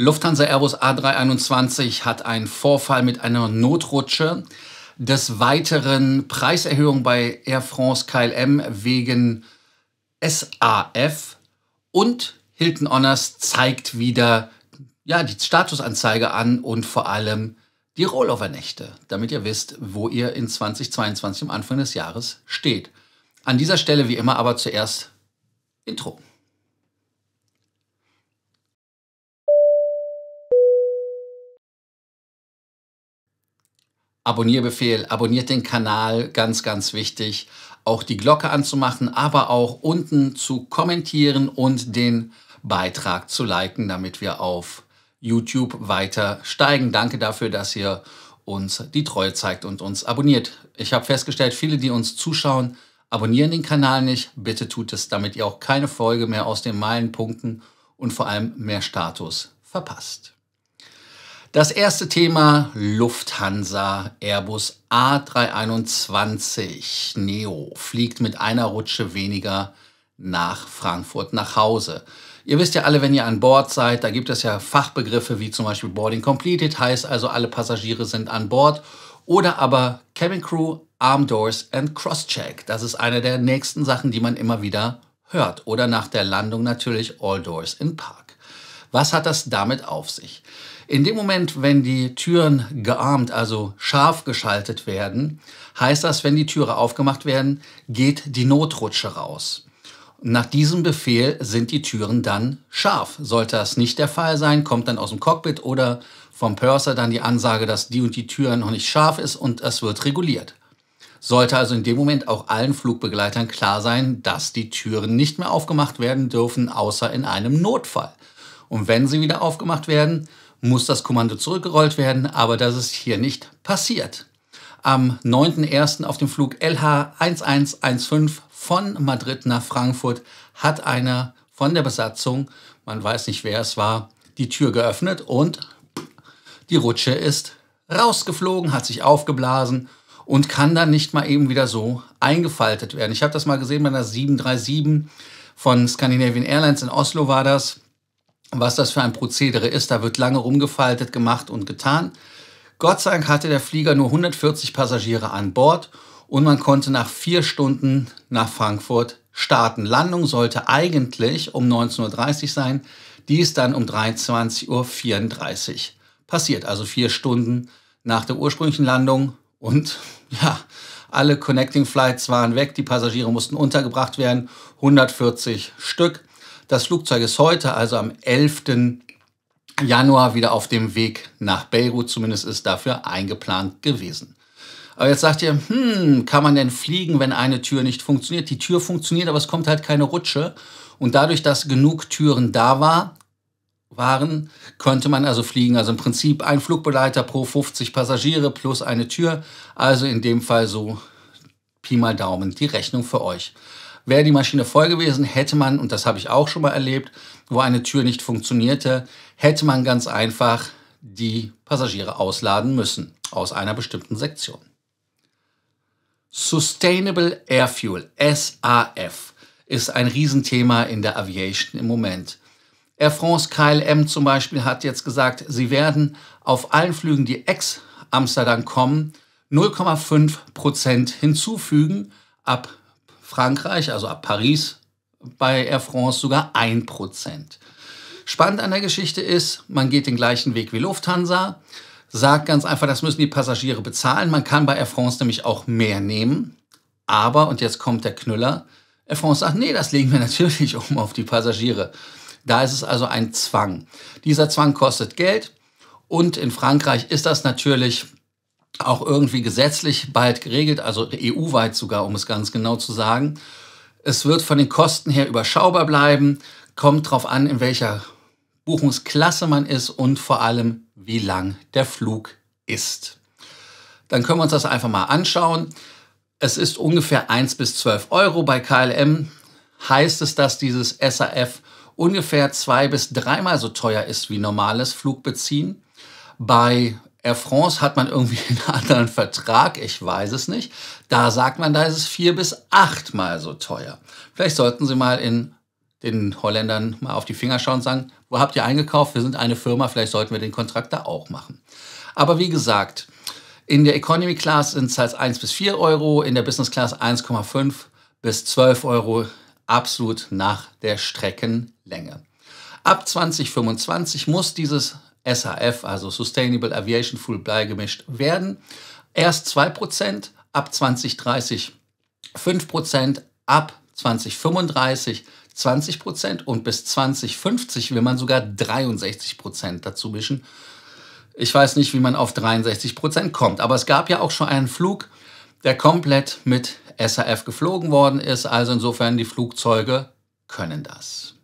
Lufthansa Airbus A321 hat einen Vorfall mit einer Notrutsche. Des Weiteren Preiserhöhung bei Air France KLM wegen SAF und Hilton Honors zeigt wieder ja, die Statusanzeige an und vor allem die Rollover-Nächte, damit ihr wisst, wo ihr in 2022 am Anfang des Jahres steht. An dieser Stelle wie immer aber zuerst Intro. Abonnierbefehl, abonniert den Kanal, ganz, ganz wichtig. Auch die Glocke anzumachen, aber auch unten zu kommentieren und den Beitrag zu liken, damit wir auf YouTube weiter steigen. Danke dafür, dass ihr uns die Treue zeigt und uns abonniert. Ich habe festgestellt, viele, die uns zuschauen, abonnieren den Kanal nicht. Bitte tut es, damit ihr auch keine Folge mehr aus den Meilenpunkten und vor allem mehr Status verpasst. Das erste Thema Lufthansa Airbus A321 Neo fliegt mit einer Rutsche weniger nach Frankfurt nach Hause. Ihr wisst ja alle, wenn ihr an Bord seid, da gibt es ja Fachbegriffe wie zum Beispiel Boarding Completed, heißt also alle Passagiere sind an Bord, oder aber Cabin Crew, Arm Doors and Crosscheck. Das ist eine der nächsten Sachen, die man immer wieder hört. Oder nach der Landung natürlich All Doors in Park. Was hat das damit auf sich? In dem Moment, wenn die Türen gearmt, also scharf geschaltet werden, heißt das, wenn die Türe aufgemacht werden, geht die Notrutsche raus. Nach diesem Befehl sind die Türen dann scharf. Sollte das nicht der Fall sein, kommt dann aus dem Cockpit oder vom Purser dann die Ansage, dass die und die Tür noch nicht scharf ist und es wird reguliert. Sollte also in dem Moment auch allen Flugbegleitern klar sein, dass die Türen nicht mehr aufgemacht werden dürfen, außer in einem Notfall. Und wenn sie wieder aufgemacht werden, muss das Kommando zurückgerollt werden, aber das ist hier nicht passiert. Am 9.01. auf dem Flug LH1115 von Madrid nach Frankfurt hat einer von der Besatzung, man weiß nicht wer es war, die Tür geöffnet und die Rutsche ist rausgeflogen, hat sich aufgeblasen und kann dann nicht mal eben wieder so eingefaltet werden. Ich habe das mal gesehen bei einer 737 von Scandinavian Airlines in Oslo war das was das für ein Prozedere ist. Da wird lange rumgefaltet, gemacht und getan. Gott sei Dank hatte der Flieger nur 140 Passagiere an Bord und man konnte nach vier Stunden nach Frankfurt starten. Landung sollte eigentlich um 19.30 Uhr sein, die ist dann um 23.34 Uhr passiert. Also vier Stunden nach der ursprünglichen Landung und ja, alle Connecting Flights waren weg, die Passagiere mussten untergebracht werden, 140 Stück. Das Flugzeug ist heute, also am 11. Januar, wieder auf dem Weg nach Beirut. Zumindest ist dafür eingeplant gewesen. Aber jetzt sagt ihr, hm, kann man denn fliegen, wenn eine Tür nicht funktioniert? Die Tür funktioniert, aber es kommt halt keine Rutsche. Und dadurch, dass genug Türen da war, waren, könnte man also fliegen. Also im Prinzip ein Flugbegleiter pro 50 Passagiere plus eine Tür. Also in dem Fall so Pi mal Daumen die Rechnung für euch. Wäre die Maschine voll gewesen, hätte man, und das habe ich auch schon mal erlebt, wo eine Tür nicht funktionierte, hätte man ganz einfach die Passagiere ausladen müssen aus einer bestimmten Sektion. Sustainable Air Fuel, SAF, ist ein Riesenthema in der Aviation im Moment. Air France KLM zum Beispiel hat jetzt gesagt, sie werden auf allen Flügen, die ex Amsterdam kommen, 0,5% Prozent hinzufügen ab Frankreich, also ab Paris bei Air France sogar 1%. Spannend an der Geschichte ist, man geht den gleichen Weg wie Lufthansa, sagt ganz einfach, das müssen die Passagiere bezahlen. Man kann bei Air France nämlich auch mehr nehmen. Aber, und jetzt kommt der Knüller, Air France sagt, nee, das legen wir natürlich um auf die Passagiere. Da ist es also ein Zwang. Dieser Zwang kostet Geld. Und in Frankreich ist das natürlich auch irgendwie gesetzlich bald geregelt, also EU-weit sogar, um es ganz genau zu sagen. Es wird von den Kosten her überschaubar bleiben, kommt darauf an, in welcher Buchungsklasse man ist und vor allem, wie lang der Flug ist. Dann können wir uns das einfach mal anschauen. Es ist ungefähr 1 bis 12 Euro. Bei KLM heißt es, dass dieses SAF ungefähr zwei bis dreimal so teuer ist wie normales Flugbeziehen. Bei Air France hat man irgendwie einen anderen Vertrag, ich weiß es nicht. Da sagt man, da ist es vier bis achtmal so teuer. Vielleicht sollten Sie mal in den Holländern mal auf die Finger schauen und sagen, wo habt ihr eingekauft? Wir sind eine Firma, vielleicht sollten wir den Kontrakt da auch machen. Aber wie gesagt, in der Economy Class sind es halt 1 bis 4 Euro, in der Business Class 1,5 bis 12 Euro, absolut nach der Streckenlänge. Ab 2025 muss dieses SAF, also Sustainable Aviation Fuel, beigemischt werden. Erst 2%, ab 2030 5%, ab 2035 20% und bis 2050 will man sogar 63% dazu mischen. Ich weiß nicht, wie man auf 63% kommt, aber es gab ja auch schon einen Flug, der komplett mit SAF geflogen worden ist. Also insofern, die Flugzeuge können das.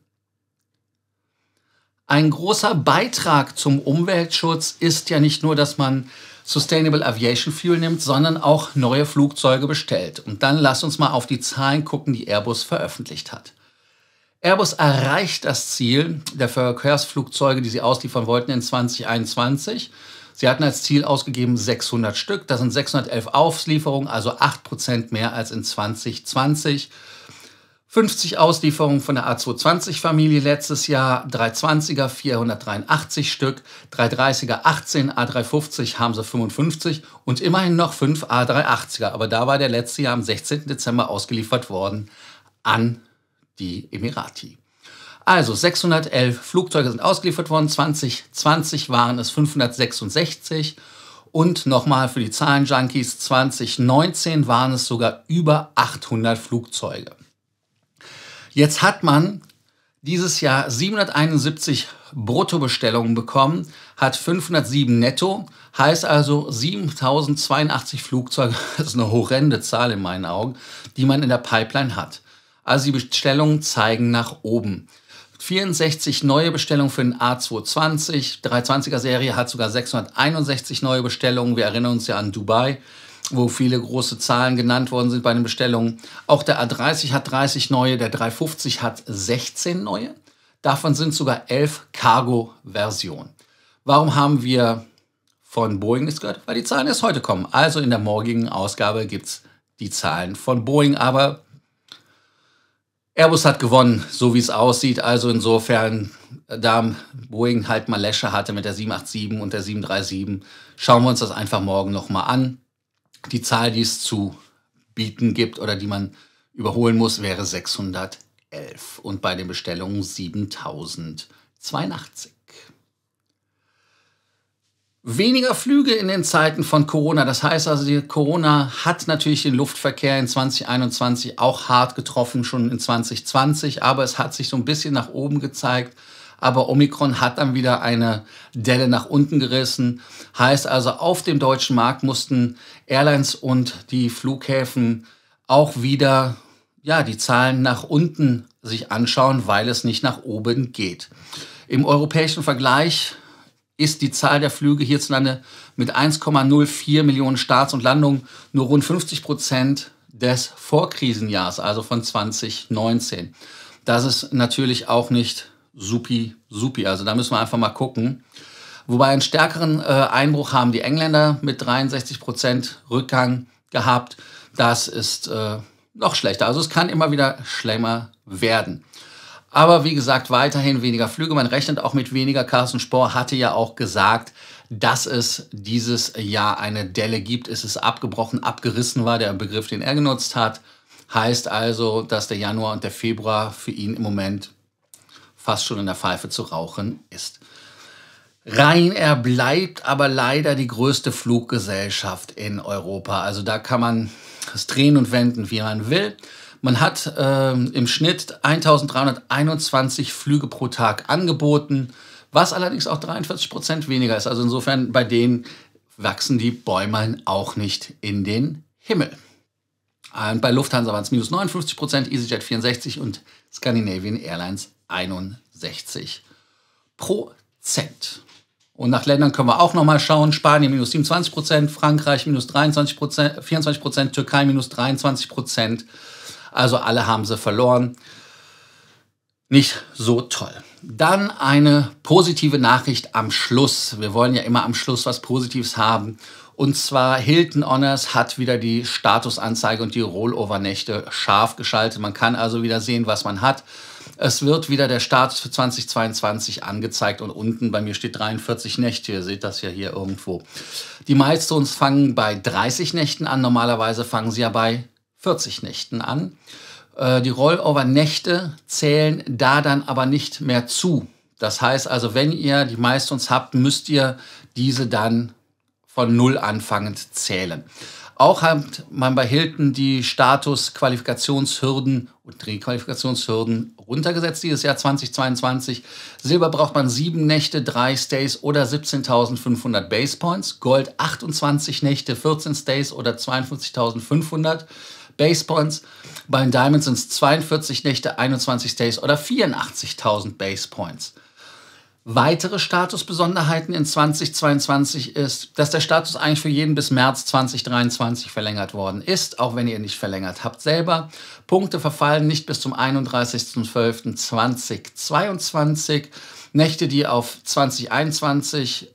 Ein großer Beitrag zum Umweltschutz ist ja nicht nur, dass man Sustainable Aviation Fuel nimmt, sondern auch neue Flugzeuge bestellt. Und dann lass uns mal auf die Zahlen gucken, die Airbus veröffentlicht hat. Airbus erreicht das Ziel der Verkehrsflugzeuge, die sie ausliefern wollten in 2021. Sie hatten als Ziel ausgegeben 600 Stück. Das sind 611 Auslieferungen, also 8% mehr als in 2020. 50 Auslieferungen von der A220-Familie letztes Jahr, 320er 483 Stück, 330er 18, A350 haben sie 55 und immerhin noch 5 A380er. Aber da war der letzte Jahr am 16. Dezember ausgeliefert worden an die Emirati. Also 611 Flugzeuge sind ausgeliefert worden, 2020 waren es 566 und nochmal für die Zahlen-Junkies, 2019 waren es sogar über 800 Flugzeuge. Jetzt hat man dieses Jahr 771 Bruttobestellungen bekommen, hat 507 netto, heißt also 7082 Flugzeuge. Das ist eine horrende Zahl in meinen Augen, die man in der Pipeline hat. Also die Bestellungen zeigen nach oben. 64 neue Bestellungen für den A220, 320er Serie hat sogar 661 neue Bestellungen. Wir erinnern uns ja an Dubai wo viele große Zahlen genannt worden sind bei den Bestellungen. Auch der A30 hat 30 neue, der 350 hat 16 neue. Davon sind sogar 11 Cargo-Versionen. Warum haben wir von Boeing nichts gehört? Weil die Zahlen erst heute kommen. Also in der morgigen Ausgabe gibt es die Zahlen von Boeing. Aber Airbus hat gewonnen, so wie es aussieht. Also insofern, äh, da Boeing halt mal Läsche hatte mit der 787 und der 737, schauen wir uns das einfach morgen nochmal an. Die Zahl, die es zu bieten gibt oder die man überholen muss, wäre 611 und bei den Bestellungen 7082. Weniger Flüge in den Zeiten von Corona. Das heißt also, Corona hat natürlich den Luftverkehr in 2021 auch hart getroffen, schon in 2020, aber es hat sich so ein bisschen nach oben gezeigt aber Omikron hat dann wieder eine Delle nach unten gerissen. Heißt also, auf dem deutschen Markt mussten Airlines und die Flughäfen auch wieder ja, die Zahlen nach unten sich anschauen, weil es nicht nach oben geht. Im europäischen Vergleich ist die Zahl der Flüge hierzulande mit 1,04 Millionen Starts und Landungen nur rund 50 Prozent des Vorkrisenjahres, also von 2019. Das ist natürlich auch nicht supi, supi. Also da müssen wir einfach mal gucken. Wobei einen stärkeren äh, Einbruch haben die Engländer mit 63 Prozent Rückgang gehabt. Das ist äh, noch schlechter. Also es kann immer wieder schlimmer werden. Aber wie gesagt, weiterhin weniger Flüge. Man rechnet auch mit weniger. Carsten Spohr hatte ja auch gesagt, dass es dieses Jahr eine Delle gibt. Es ist abgebrochen, abgerissen war der Begriff, den er genutzt hat. Heißt also, dass der Januar und der Februar für ihn im Moment fast schon in der Pfeife zu rauchen ist. Ryanair bleibt aber leider die größte Fluggesellschaft in Europa. Also da kann man es drehen und wenden, wie man will. Man hat äh, im Schnitt 1321 Flüge pro Tag angeboten, was allerdings auch 43 Prozent weniger ist. Also insofern bei denen wachsen die Bäume auch nicht in den Himmel. Und bei Lufthansa waren es minus 59 Prozent, EasyJet 64 und Scandinavian Airlines 61 Prozent. Und nach Ländern können wir auch nochmal schauen. Spanien minus 27 Prozent, Frankreich minus 23 Prozent, 24 Prozent, Türkei minus 23 Prozent. Also alle haben sie verloren. Nicht so toll. Dann eine positive Nachricht am Schluss. Wir wollen ja immer am Schluss was Positives haben. Und zwar Hilton Honors hat wieder die Statusanzeige und die Rollover-Nächte scharf geschaltet. Man kann also wieder sehen, was man hat. Es wird wieder der Start für 2022 angezeigt und unten bei mir steht 43 Nächte. Ihr seht das ja hier irgendwo. Die Milestones fangen bei 30 Nächten an. Normalerweise fangen sie ja bei 40 Nächten an. Äh, die Rollover-Nächte zählen da dann aber nicht mehr zu. Das heißt also, wenn ihr die Milestones habt, müsst ihr diese dann von Null anfangend zählen. Auch hat man bei Hilton die Status-Qualifikationshürden und Requalifikationshürden runtergesetzt dieses Jahr 2022. Silber braucht man sieben Nächte, drei Stays oder 17.500 Base Points. Gold 28 Nächte, 14 Stays oder 52.500 Base Points. Bei Diamonds sind es 42 Nächte, 21 Stays oder 84.000 Base Points. Weitere Statusbesonderheiten in 2022 ist, dass der Status eigentlich für jeden bis März 2023 verlängert worden ist, auch wenn ihr nicht verlängert habt selber. Punkte verfallen nicht bis zum 31.12.2022. Nächte, die auf 2021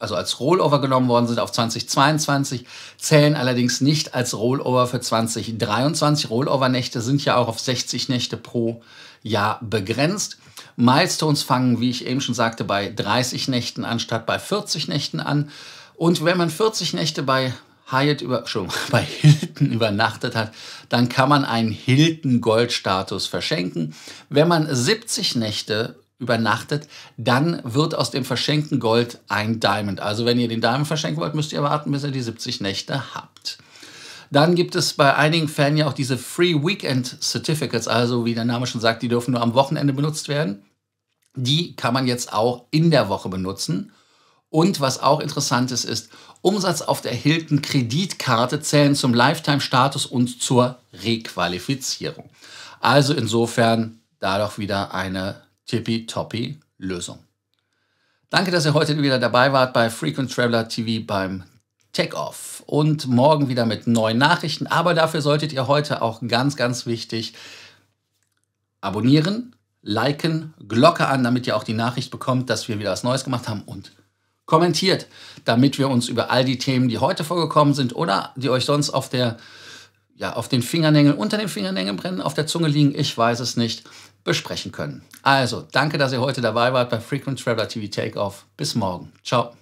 also als Rollover genommen worden sind auf 2022, zählen allerdings nicht als Rollover für 2023. Rollover-Nächte sind ja auch auf 60 Nächte pro Jahr begrenzt. Milestones fangen, wie ich eben schon sagte, bei 30 Nächten an statt bei 40 Nächten an. Und wenn man 40 Nächte bei Hyatt über, schon, bei Hilton übernachtet hat, dann kann man einen Hilton Gold Status verschenken. Wenn man 70 Nächte übernachtet, dann wird aus dem verschenkten Gold ein Diamond. Also wenn ihr den Diamond verschenken wollt, müsst ihr warten, bis ihr die 70 Nächte habt. Dann gibt es bei einigen Fans ja auch diese Free Weekend Certificates, also wie der Name schon sagt, die dürfen nur am Wochenende benutzt werden. Die kann man jetzt auch in der Woche benutzen. Und was auch interessant ist, ist, Umsatz auf der Hilton Kreditkarte zählen zum Lifetime-Status und zur Requalifizierung. Also insofern dadurch wieder eine tippitoppi Lösung. Danke, dass ihr heute wieder dabei wart bei Frequent Traveler TV beim Take-Off und morgen wieder mit neuen Nachrichten. Aber dafür solltet ihr heute auch ganz, ganz wichtig abonnieren, liken, Glocke an, damit ihr auch die Nachricht bekommt, dass wir wieder was Neues gemacht haben und kommentiert, damit wir uns über all die Themen, die heute vorgekommen sind oder die euch sonst auf der ja, auf den Fingernägeln, unter den Fingernägeln brennen, auf der Zunge liegen, ich weiß es nicht, besprechen können. Also, danke, dass ihr heute dabei wart bei Frequent Traveler TV Takeoff. Bis morgen. Ciao.